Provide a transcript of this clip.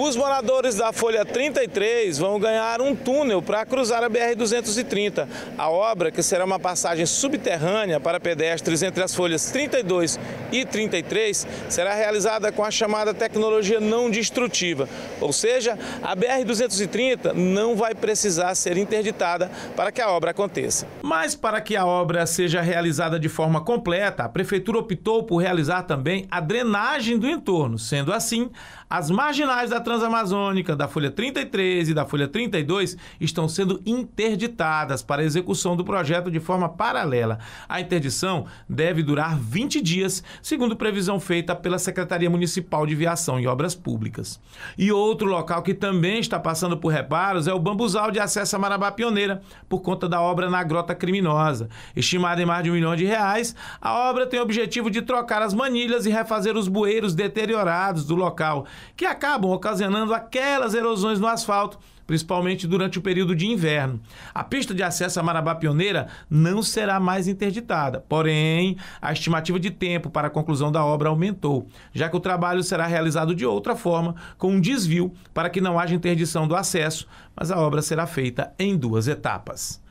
Os moradores da Folha 33 vão ganhar um túnel para cruzar a BR-230. A obra, que será uma passagem subterrânea para pedestres entre as folhas 32 e 33, será realizada com a chamada tecnologia não destrutiva. Ou seja, a BR-230 não vai precisar ser interditada para que a obra aconteça. Mas para que a obra seja realizada de forma completa, a Prefeitura optou por realizar também a drenagem do entorno. Sendo assim, as marginais da Transamazônica, da Folha 33 e da Folha 32 estão sendo interditadas para execução do projeto de forma paralela. A interdição deve durar 20 dias, segundo previsão feita pela Secretaria Municipal de Viação e Obras Públicas. E outro local que também está passando por reparos é o bambuzal de acesso a Marabá Pioneira, por conta da obra na Grota Criminosa. Estimada em mais de um milhão de reais, a obra tem o objetivo de trocar as manilhas e refazer os bueiros deteriorados do local, que acabam ocasionando armazenando aquelas erosões no asfalto, principalmente durante o período de inverno. A pista de acesso à Marabá Pioneira não será mais interditada, porém, a estimativa de tempo para a conclusão da obra aumentou, já que o trabalho será realizado de outra forma, com um desvio para que não haja interdição do acesso, mas a obra será feita em duas etapas.